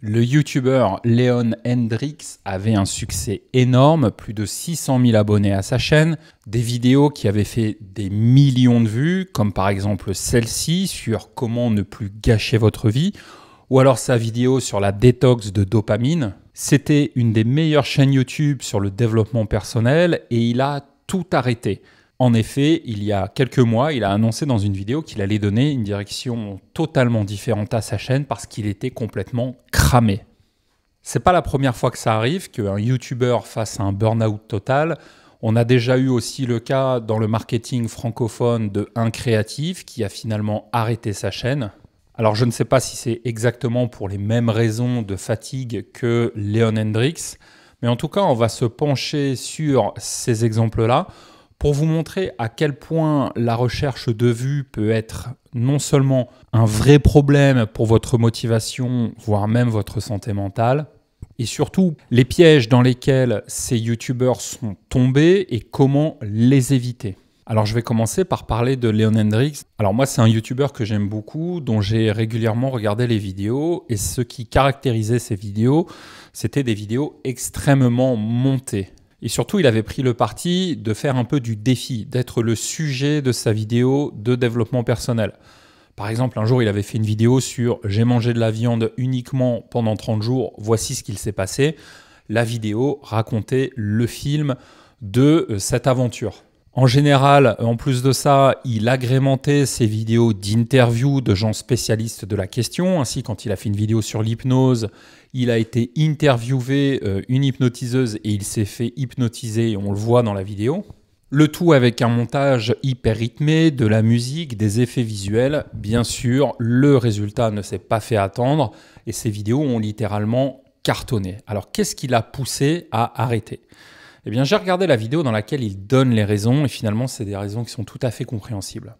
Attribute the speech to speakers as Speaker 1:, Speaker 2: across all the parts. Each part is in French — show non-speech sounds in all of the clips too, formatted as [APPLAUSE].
Speaker 1: Le youtubeur Leon Hendrix avait un succès énorme, plus de 600 000 abonnés à sa chaîne, des vidéos qui avaient fait des millions de vues, comme par exemple celle-ci sur comment ne plus gâcher votre vie, ou alors sa vidéo sur la détox de dopamine. C'était une des meilleures chaînes YouTube sur le développement personnel et il a tout arrêté. En effet, il y a quelques mois, il a annoncé dans une vidéo qu'il allait donner une direction totalement différente à sa chaîne parce qu'il était complètement cramé. C'est pas la première fois que ça arrive qu'un YouTuber fasse un burn-out total. On a déjà eu aussi le cas dans le marketing francophone de un créatif qui a finalement arrêté sa chaîne. Alors je ne sais pas si c'est exactement pour les mêmes raisons de fatigue que Leon Hendrix, mais en tout cas on va se pencher sur ces exemples-là pour vous montrer à quel point la recherche de vues peut être non seulement un vrai problème pour votre motivation, voire même votre santé mentale, et surtout les pièges dans lesquels ces youtubeurs sont tombés et comment les éviter. Alors je vais commencer par parler de Leon Hendrix. Alors moi c'est un youtubeur que j'aime beaucoup, dont j'ai régulièrement regardé les vidéos, et ce qui caractérisait ces vidéos, c'était des vidéos extrêmement montées. Et surtout, il avait pris le parti de faire un peu du défi, d'être le sujet de sa vidéo de développement personnel. Par exemple, un jour, il avait fait une vidéo sur J'ai mangé de la viande uniquement pendant 30 jours, voici ce qu'il s'est passé. La vidéo racontait le film de euh, cette aventure. En général, en plus de ça, il agrémentait ses vidéos d'interviews de gens spécialistes de la question. Ainsi, quand il a fait une vidéo sur l'hypnose, il a été interviewé euh, une hypnotiseuse et il s'est fait hypnotiser, on le voit dans la vidéo. Le tout avec un montage hyper rythmé, de la musique, des effets visuels. Bien sûr, le résultat ne s'est pas fait attendre et ces vidéos ont littéralement cartonné. Alors qu'est-ce qui l'a poussé à arrêter eh bien, j'ai regardé la vidéo dans laquelle il donne les raisons, et finalement, c'est des raisons qui sont tout à fait compréhensibles.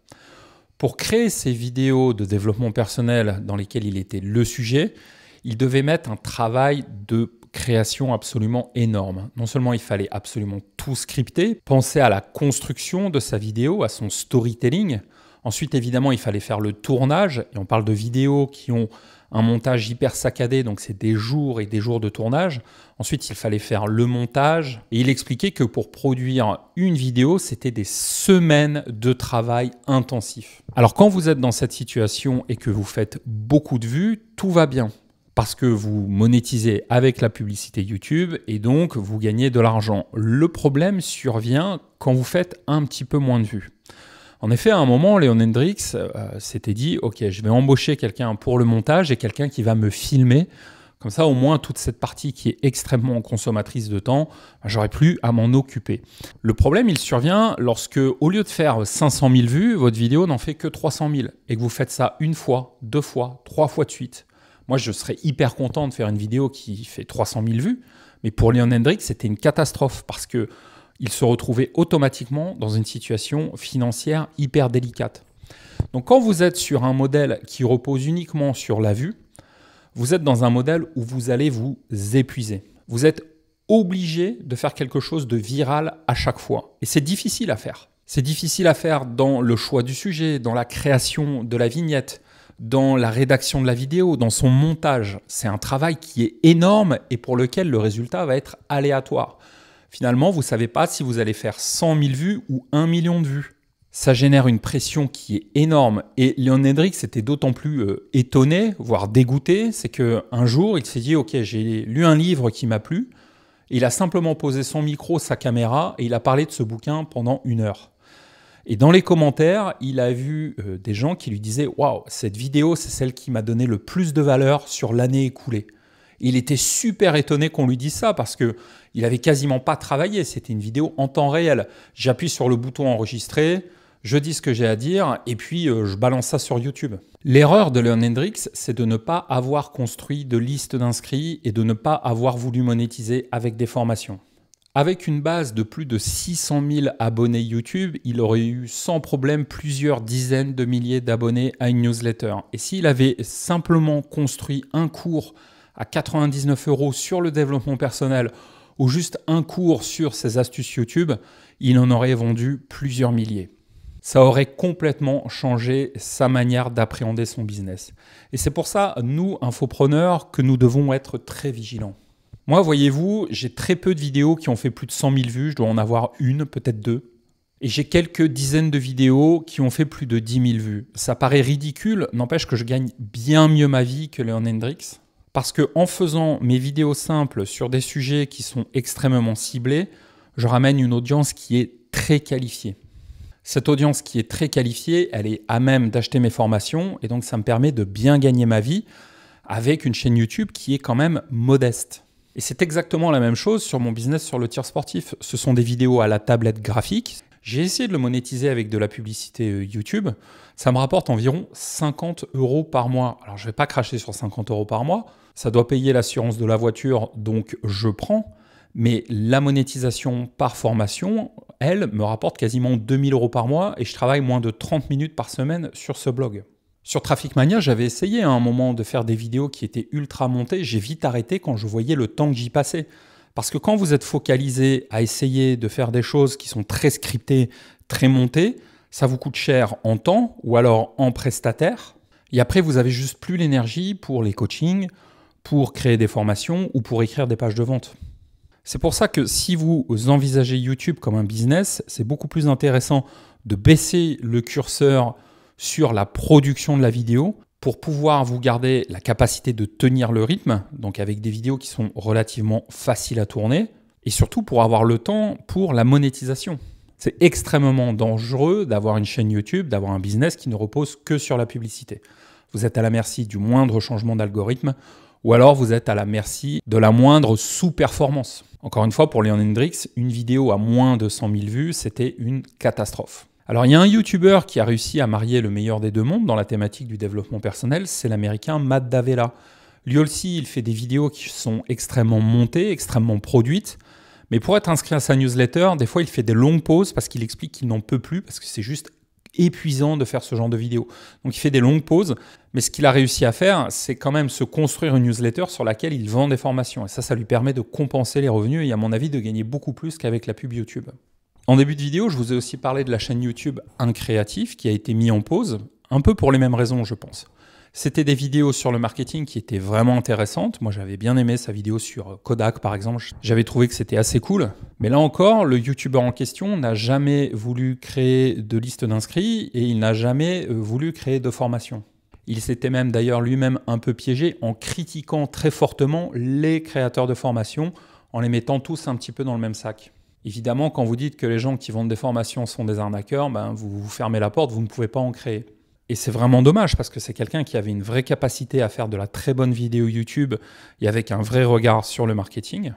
Speaker 1: Pour créer ces vidéos de développement personnel dans lesquelles il était le sujet, il devait mettre un travail de création absolument énorme. Non seulement il fallait absolument tout scripter, penser à la construction de sa vidéo, à son storytelling, ensuite évidemment il fallait faire le tournage, et on parle de vidéos qui ont un montage hyper saccadé, donc c'est des jours et des jours de tournage. Ensuite, il fallait faire le montage. Et il expliquait que pour produire une vidéo, c'était des semaines de travail intensif. Alors quand vous êtes dans cette situation et que vous faites beaucoup de vues, tout va bien. Parce que vous monétisez avec la publicité YouTube et donc vous gagnez de l'argent. Le problème survient quand vous faites un petit peu moins de vues. En effet, à un moment, Léon Hendrix euh, euh, s'était dit Ok, je vais embaucher quelqu'un pour le montage et quelqu'un qui va me filmer. Comme ça, au moins, toute cette partie qui est extrêmement consommatrice de temps, bah, j'aurais plus à m'en occuper. Le problème, il survient lorsque, au lieu de faire 500 000 vues, votre vidéo n'en fait que 300 000 et que vous faites ça une fois, deux fois, trois fois de suite. Moi, je serais hyper content de faire une vidéo qui fait 300 000 vues, mais pour Léon Hendrix, c'était une catastrophe parce que il se retrouvait automatiquement dans une situation financière hyper délicate. Donc quand vous êtes sur un modèle qui repose uniquement sur la vue, vous êtes dans un modèle où vous allez vous épuiser. Vous êtes obligé de faire quelque chose de viral à chaque fois. Et c'est difficile à faire. C'est difficile à faire dans le choix du sujet, dans la création de la vignette, dans la rédaction de la vidéo, dans son montage. C'est un travail qui est énorme et pour lequel le résultat va être aléatoire finalement, vous ne savez pas si vous allez faire 100 000 vues ou 1 million de vues. Ça génère une pression qui est énorme. Et Léon Hendrix était d'autant plus euh, étonné, voire dégoûté, c'est un jour, il s'est dit, OK, j'ai lu un livre qui m'a plu. Il a simplement posé son micro, sa caméra, et il a parlé de ce bouquin pendant une heure. Et dans les commentaires, il a vu euh, des gens qui lui disaient Waouh, cette vidéo, c'est celle qui m'a donné le plus de valeur sur l'année écoulée. Il était super étonné qu'on lui dise ça parce que il avait quasiment pas travaillé. C'était une vidéo en temps réel. J'appuie sur le bouton enregistrer, je dis ce que j'ai à dire et puis euh, je balance ça sur YouTube. L'erreur de Leon Hendrix, c'est de ne pas avoir construit de liste d'inscrits et de ne pas avoir voulu monétiser avec des formations. Avec une base de plus de 600 000 abonnés YouTube, il aurait eu sans problème plusieurs dizaines de milliers d'abonnés à une newsletter. Et s'il avait simplement construit un cours à 99 euros sur le développement personnel ou juste un cours sur ses astuces YouTube, il en aurait vendu plusieurs milliers. Ça aurait complètement changé sa manière d'appréhender son business. Et c'est pour ça, nous, infopreneurs, que nous devons être très vigilants. Moi, voyez-vous, j'ai très peu de vidéos qui ont fait plus de 100 000 vues. Je dois en avoir une, peut-être deux. Et j'ai quelques dizaines de vidéos qui ont fait plus de 10 000 vues. Ça paraît ridicule, n'empêche que je gagne bien mieux ma vie que Leon Hendrix. Parce que en faisant mes vidéos simples sur des sujets qui sont extrêmement ciblés, je ramène une audience qui est très qualifiée. Cette audience qui est très qualifiée, elle est à même d'acheter mes formations et donc ça me permet de bien gagner ma vie avec une chaîne YouTube qui est quand même modeste. Et c'est exactement la même chose sur mon business sur le tir sportif. Ce sont des vidéos à la tablette graphique j'ai essayé de le monétiser avec de la publicité euh, YouTube. Ça me rapporte environ 50 euros par mois. Alors je ne vais pas cracher sur 50 euros par mois. Ça doit payer l'assurance de la voiture, donc je prends. Mais la monétisation par formation, elle, me rapporte quasiment 2000 euros par mois et je travaille moins de 30 minutes par semaine sur ce blog. Sur Traffic Mania, j'avais essayé à un moment de faire des vidéos qui étaient ultra montées. J'ai vite arrêté quand je voyais le temps que j'y passais. Parce que quand vous êtes focalisé à essayer de faire des choses qui sont très scriptées, très montées, ça vous coûte cher en temps ou alors en prestataire. Et après, vous avez juste plus l'énergie pour les coachings, pour créer des formations ou pour écrire des pages de vente. C'est pour ça que si vous envisagez YouTube comme un business, c'est beaucoup plus intéressant de baisser le curseur sur la production de la vidéo pour pouvoir vous garder la capacité de tenir le rythme, donc avec des vidéos qui sont relativement faciles à tourner, et surtout pour avoir le temps pour la monétisation. C'est extrêmement dangereux d'avoir une chaîne YouTube, d'avoir un business qui ne repose que sur la publicité. Vous êtes à la merci du moindre changement d'algorithme, ou alors vous êtes à la merci de la moindre sous-performance. Encore une fois, pour Léon Hendrix, une vidéo à moins de 100 000 vues, c'était une catastrophe. Alors il y a un YouTuber qui a réussi à marier le meilleur des deux mondes dans la thématique du développement personnel, c'est l'américain Matt Davella. Lui aussi, il fait des vidéos qui sont extrêmement montées, extrêmement produites. Mais pour être inscrit à sa newsletter, des fois il fait des longues pauses parce qu'il explique qu'il n'en peut plus, parce que c'est juste épuisant de faire ce genre de vidéos. Donc il fait des longues pauses, mais ce qu'il a réussi à faire, c'est quand même se construire une newsletter sur laquelle il vend des formations. Et ça, ça lui permet de compenser les revenus et à mon avis de gagner beaucoup plus qu'avec la pub YouTube. En début de vidéo, je vous ai aussi parlé de la chaîne YouTube Un qui a été mis en pause, un peu pour les mêmes raisons, je pense. C'était des vidéos sur le marketing qui étaient vraiment intéressantes. Moi, j'avais bien aimé sa vidéo sur euh, Kodak, par exemple. J'avais trouvé que c'était assez cool. Mais là encore, le YouTuber en question n'a jamais voulu créer de liste d'inscrits et il n'a jamais euh, voulu créer de formation. Il s'était même d'ailleurs lui-même un peu piégé en critiquant très fortement les créateurs de formation, en les mettant tous un petit peu dans le même sac. Évidemment, quand vous dites que les gens qui vendent des formations sont des arnaqueurs, ben, vous, vous fermez la porte, vous ne pouvez pas en créer. Et c'est vraiment dommage parce que c'est quelqu'un qui avait une vraie capacité à faire de la très bonne vidéo YouTube et avec un vrai regard sur le marketing.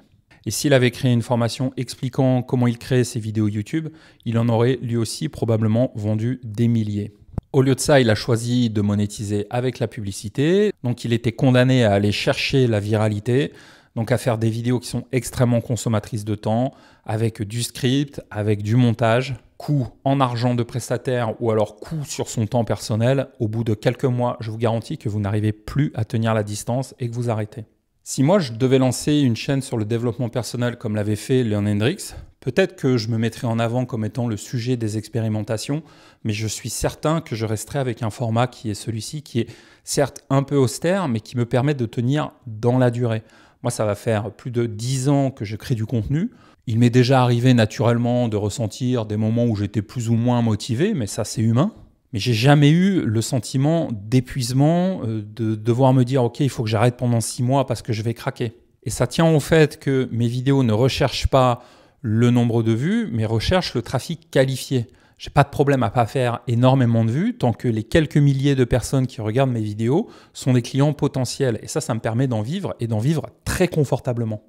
Speaker 1: Et s'il avait créé une formation expliquant comment il créait ses vidéos YouTube, il en aurait lui aussi probablement vendu des milliers. Au lieu de ça, il a choisi de monétiser avec la publicité, donc il était condamné à aller chercher la viralité donc à faire des vidéos qui sont extrêmement consommatrices de temps, avec du script, avec du montage, coût en argent de prestataire ou alors coût sur son temps personnel, au bout de quelques mois, je vous garantis que vous n'arrivez plus à tenir la distance et que vous arrêtez. Si moi je devais lancer une chaîne sur le développement personnel comme l'avait fait Leon Hendrix, peut-être que je me mettrais en avant comme étant le sujet des expérimentations, mais je suis certain que je resterai avec un format qui est celui-ci, qui est certes un peu austère, mais qui me permet de tenir dans la durée. Moi, ça va faire plus de 10 ans que je crée du contenu. Il m'est déjà arrivé naturellement de ressentir des moments où j'étais plus ou moins motivé, mais ça, c'est humain. Mais j'ai jamais eu le sentiment d'épuisement, euh, de devoir me dire, OK, il faut que j'arrête pendant 6 mois parce que je vais craquer. Et ça tient au fait que mes vidéos ne recherchent pas le nombre de vues, mais recherchent le trafic qualifié. J'ai pas de problème à pas faire énormément de vues tant que les quelques milliers de personnes qui regardent mes vidéos sont des clients potentiels. Et ça, ça me permet d'en vivre et d'en vivre très confortablement.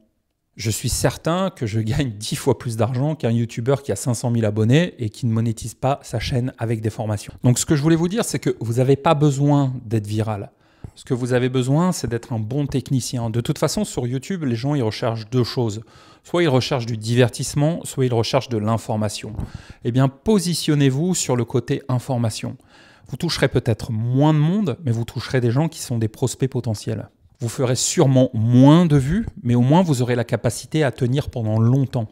Speaker 1: Je suis certain que je gagne 10 [LAUGHS] fois plus d'argent qu'un YouTuber qui a 500 000 abonnés et qui ne monétise pas sa chaîne avec des formations. Donc ce que je voulais vous dire, c'est que vous n'avez pas besoin d'être viral. Ce que vous avez besoin, c'est d'être un bon technicien. De toute façon, sur YouTube, les gens, ils recherchent deux choses. Soit ils recherchent du divertissement, soit ils recherchent de l'information. Eh bien, positionnez-vous sur le côté information. Vous toucherez peut-être moins de monde, mais vous toucherez des gens qui sont des prospects potentiels. Vous ferez sûrement moins de vues, mais au moins vous aurez la capacité à tenir pendant longtemps.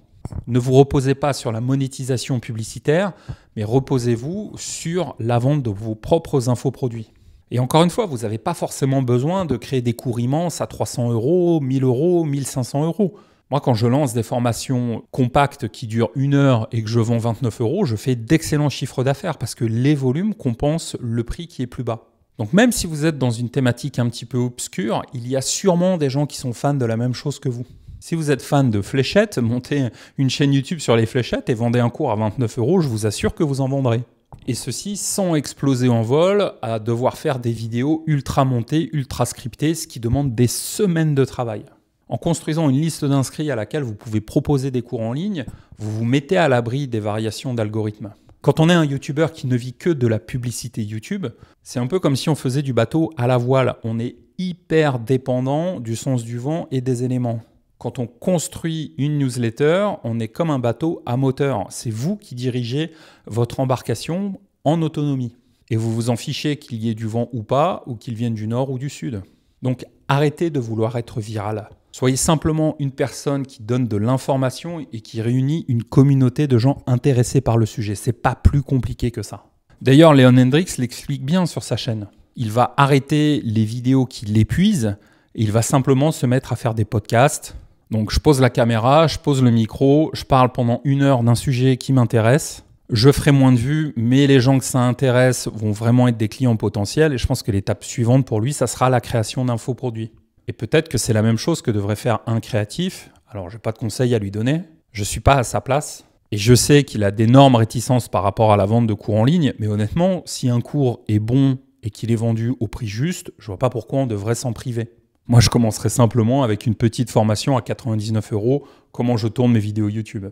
Speaker 1: Ne vous reposez pas sur la monétisation publicitaire, mais reposez-vous sur la vente de vos propres infoproduits. Et encore une fois, vous n'avez pas forcément besoin de créer des cours immenses à 300 euros, 1000 euros, 1500 euros. Moi, quand je lance des formations compactes qui durent une heure et que je vends 29 euros, je fais d'excellents chiffres d'affaires parce que les volumes compensent le prix qui est plus bas. Donc même si vous êtes dans une thématique un petit peu obscure, il y a sûrement des gens qui sont fans de la même chose que vous. Si vous êtes fan de fléchettes, montez une chaîne YouTube sur les fléchettes et vendez un cours à 29 euros, je vous assure que vous en vendrez. Et ceci sans exploser en vol, à devoir faire des vidéos ultra montées, ultra scriptées, ce qui demande des semaines de travail. En construisant une liste d'inscrits à laquelle vous pouvez proposer des cours en ligne, vous vous mettez à l'abri des variations d'algorithmes. Quand on est un YouTuber qui ne vit que de la publicité YouTube, c'est un peu comme si on faisait du bateau à la voile. On est hyper dépendant du sens du vent et des éléments. Quand on construit une newsletter, on est comme un bateau à moteur. C'est vous qui dirigez votre embarcation en autonomie. Et vous vous en fichez qu'il y ait du vent ou pas, ou qu'il vienne du nord ou du sud. Donc arrêtez de vouloir être viral. Soyez simplement une personne qui donne de l'information et qui réunit une communauté de gens intéressés par le sujet. C'est pas plus compliqué que ça. D'ailleurs, Léon Hendrix l'explique bien sur sa chaîne. Il va arrêter les vidéos qui l'épuisent et il va simplement se mettre à faire des podcasts. Donc je pose la caméra, je pose le micro, je parle pendant une heure d'un sujet qui m'intéresse. Je ferai moins de vues, mais les gens que ça intéresse vont vraiment être des clients potentiels et je pense que l'étape suivante pour lui, ça sera la création produits. Et peut-être que c'est la même chose que devrait faire un créatif. Alors, je n'ai pas de conseil à lui donner. Je ne suis pas à sa place. Et je sais qu'il a d'énormes réticences par rapport à la vente de cours en ligne. Mais honnêtement, si un cours est bon et qu'il est vendu au prix juste, je vois pas pourquoi on devrait s'en priver. Moi, je commencerai simplement avec une petite formation à 99 euros, comment je tourne mes vidéos YouTube.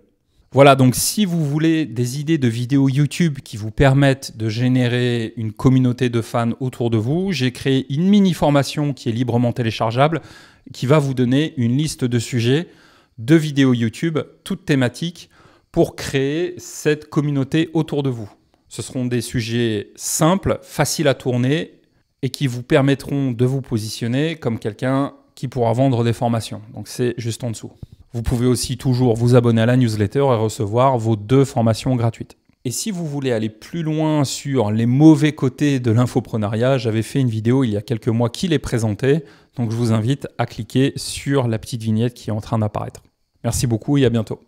Speaker 1: Voilà, donc si vous voulez des idées de vidéos YouTube qui vous permettent de générer une communauté de fans autour de vous, j'ai créé une mini formation qui est librement téléchargeable, qui va vous donner une liste de sujets, de vidéos YouTube, toutes thématiques, pour créer cette communauté autour de vous. Ce seront des sujets simples, faciles à tourner et qui vous permettront de vous positionner comme quelqu'un qui pourra vendre des formations. Donc c'est juste en dessous. Vous pouvez aussi toujours vous abonner à la newsletter et recevoir vos deux formations gratuites. Et si vous voulez aller plus loin sur les mauvais côtés de l'infoprenariat, j'avais fait une vidéo il y a quelques mois qui les présentait, donc je vous invite à cliquer sur la petite vignette qui est en train d'apparaître. Merci beaucoup et à bientôt.